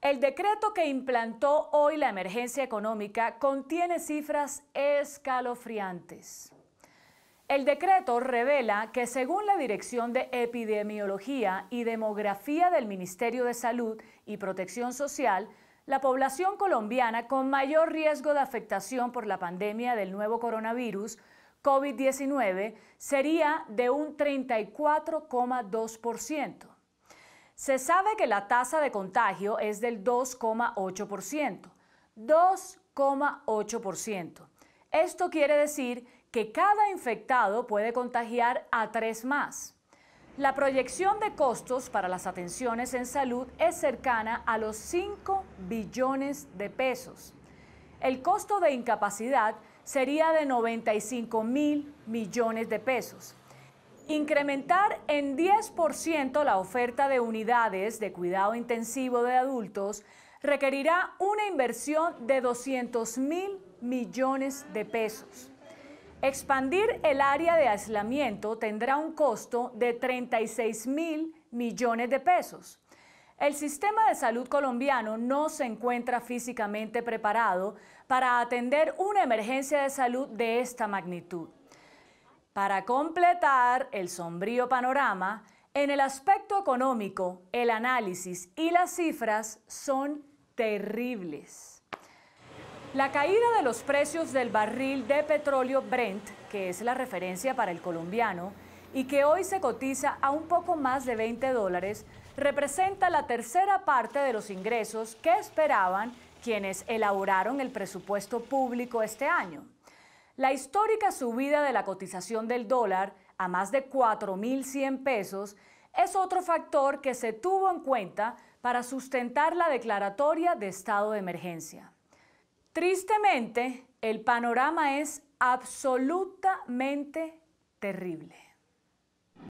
El decreto que implantó hoy la emergencia económica contiene cifras escalofriantes. El decreto revela que según la Dirección de Epidemiología y Demografía del Ministerio de Salud y Protección Social, la población colombiana con mayor riesgo de afectación por la pandemia del nuevo coronavirus COVID-19 sería de un 34,2%. Se sabe que la tasa de contagio es del 2,8%. 2,8%. Esto quiere decir que cada infectado puede contagiar a tres más. La proyección de costos para las atenciones en salud es cercana a los 5 billones de pesos. El costo de incapacidad sería de 95 mil millones de pesos. Incrementar en 10% la oferta de unidades de cuidado intensivo de adultos requerirá una inversión de 200 mil millones de pesos. Expandir el área de aislamiento tendrá un costo de 36 mil millones de pesos. El sistema de salud colombiano no se encuentra físicamente preparado para atender una emergencia de salud de esta magnitud. Para completar el sombrío panorama, en el aspecto económico, el análisis y las cifras son terribles. La caída de los precios del barril de petróleo Brent, que es la referencia para el colombiano, y que hoy se cotiza a un poco más de 20 dólares, representa la tercera parte de los ingresos que esperaban quienes elaboraron el presupuesto público este año. La histórica subida de la cotización del dólar a más de 4.100 pesos es otro factor que se tuvo en cuenta para sustentar la declaratoria de estado de emergencia. Tristemente, el panorama es absolutamente terrible.